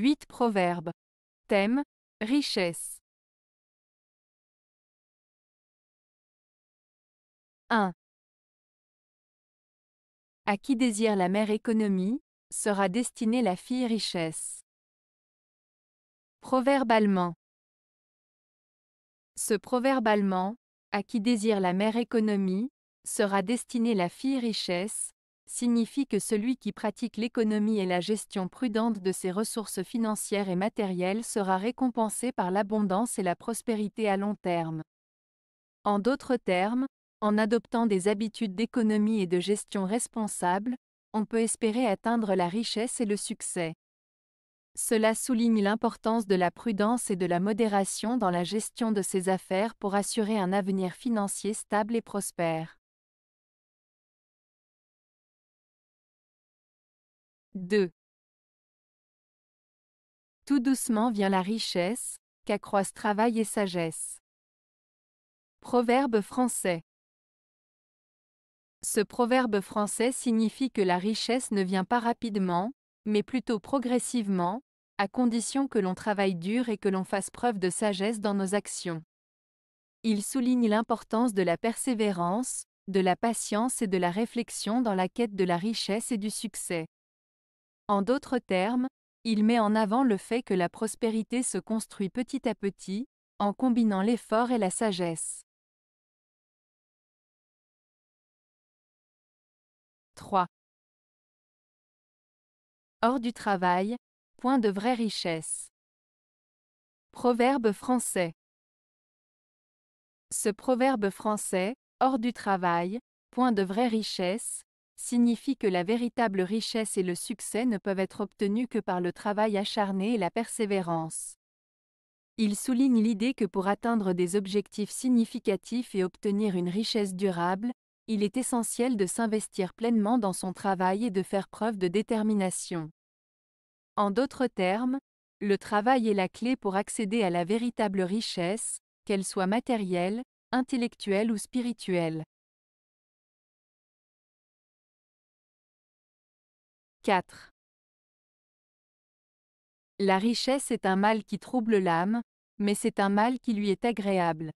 8 Proverbes. Thème Richesse. 1. À qui désire la mère économie, sera destinée la fille richesse. Proverbe allemand. Ce proverbe allemand, à qui désire la mère économie, sera destinée la fille richesse, signifie que celui qui pratique l'économie et la gestion prudente de ses ressources financières et matérielles sera récompensé par l'abondance et la prospérité à long terme. En d'autres termes, en adoptant des habitudes d'économie et de gestion responsable, on peut espérer atteindre la richesse et le succès. Cela souligne l'importance de la prudence et de la modération dans la gestion de ses affaires pour assurer un avenir financier stable et prospère. 2. Tout doucement vient la richesse, qu'accroissent travail et sagesse. Proverbe français. Ce proverbe français signifie que la richesse ne vient pas rapidement, mais plutôt progressivement, à condition que l'on travaille dur et que l'on fasse preuve de sagesse dans nos actions. Il souligne l'importance de la persévérance, de la patience et de la réflexion dans la quête de la richesse et du succès. En d'autres termes, il met en avant le fait que la prospérité se construit petit à petit, en combinant l'effort et la sagesse. 3. Hors du travail, point de vraie richesse. Proverbe français. Ce proverbe français, hors du travail, point de vraie richesse, signifie que la véritable richesse et le succès ne peuvent être obtenus que par le travail acharné et la persévérance. Il souligne l'idée que pour atteindre des objectifs significatifs et obtenir une richesse durable, il est essentiel de s'investir pleinement dans son travail et de faire preuve de détermination. En d'autres termes, le travail est la clé pour accéder à la véritable richesse, qu'elle soit matérielle, intellectuelle ou spirituelle. 4. La richesse est un mal qui trouble l'âme, mais c'est un mal qui lui est agréable.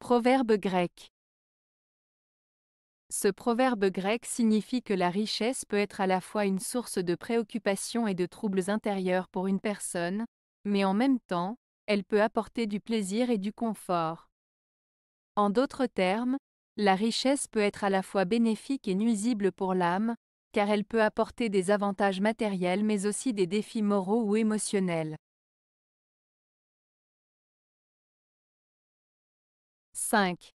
Proverbe grec. Ce proverbe grec signifie que la richesse peut être à la fois une source de préoccupations et de troubles intérieurs pour une personne, mais en même temps, elle peut apporter du plaisir et du confort. En d'autres termes, la richesse peut être à la fois bénéfique et nuisible pour l'âme, car elle peut apporter des avantages matériels mais aussi des défis moraux ou émotionnels. 5.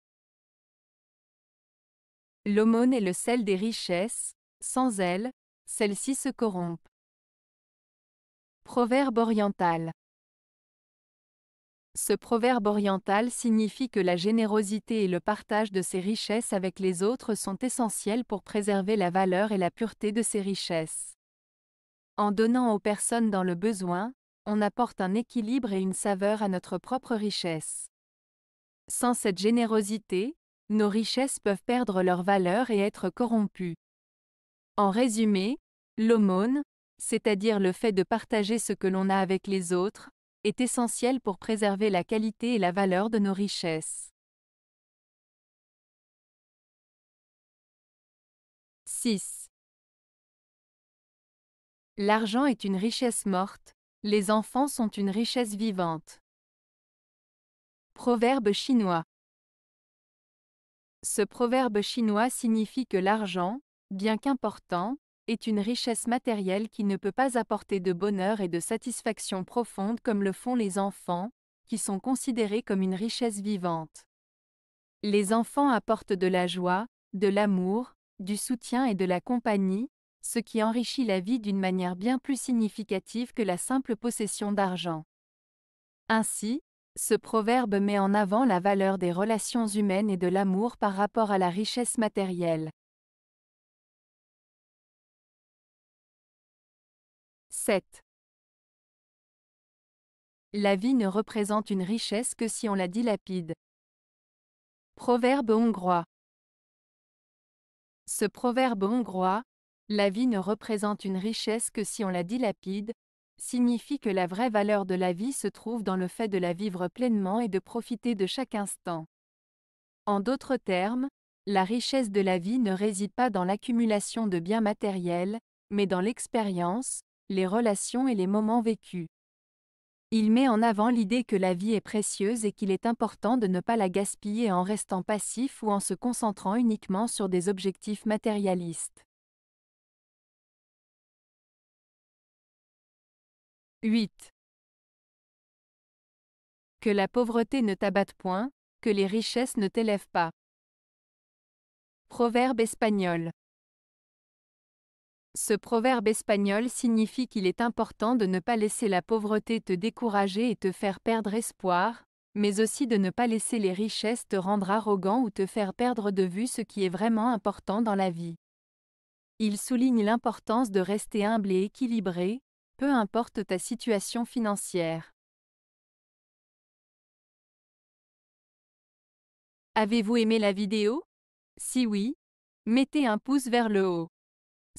L'aumône est le sel des richesses, sans elle, celle ci se corrompent. Proverbe oriental. Ce proverbe oriental signifie que la générosité et le partage de ses richesses avec les autres sont essentiels pour préserver la valeur et la pureté de ses richesses. En donnant aux personnes dans le besoin, on apporte un équilibre et une saveur à notre propre richesse. Sans cette générosité, nos richesses peuvent perdre leur valeur et être corrompues. En résumé, l'aumône, c'est-à-dire le fait de partager ce que l'on a avec les autres, est essentiel pour préserver la qualité et la valeur de nos richesses. 6. L'argent est une richesse morte, les enfants sont une richesse vivante. Proverbe chinois. Ce proverbe chinois signifie que l'argent, bien qu'important, est une richesse matérielle qui ne peut pas apporter de bonheur et de satisfaction profonde comme le font les enfants, qui sont considérés comme une richesse vivante. Les enfants apportent de la joie, de l'amour, du soutien et de la compagnie, ce qui enrichit la vie d'une manière bien plus significative que la simple possession d'argent. Ainsi, ce proverbe met en avant la valeur des relations humaines et de l'amour par rapport à la richesse matérielle. 7. La vie ne représente une richesse que si on la dilapide. Proverbe hongrois. Ce proverbe hongrois, la vie ne représente une richesse que si on la dilapide, signifie que la vraie valeur de la vie se trouve dans le fait de la vivre pleinement et de profiter de chaque instant. En d'autres termes, la richesse de la vie ne réside pas dans l'accumulation de biens matériels, mais dans l'expérience, les relations et les moments vécus. Il met en avant l'idée que la vie est précieuse et qu'il est important de ne pas la gaspiller en restant passif ou en se concentrant uniquement sur des objectifs matérialistes. 8. Que la pauvreté ne t'abatte point, que les richesses ne t'élèvent pas. Proverbe espagnol. Ce proverbe espagnol signifie qu'il est important de ne pas laisser la pauvreté te décourager et te faire perdre espoir, mais aussi de ne pas laisser les richesses te rendre arrogant ou te faire perdre de vue ce qui est vraiment important dans la vie. Il souligne l'importance de rester humble et équilibré, peu importe ta situation financière. Avez-vous aimé la vidéo Si oui, mettez un pouce vers le haut.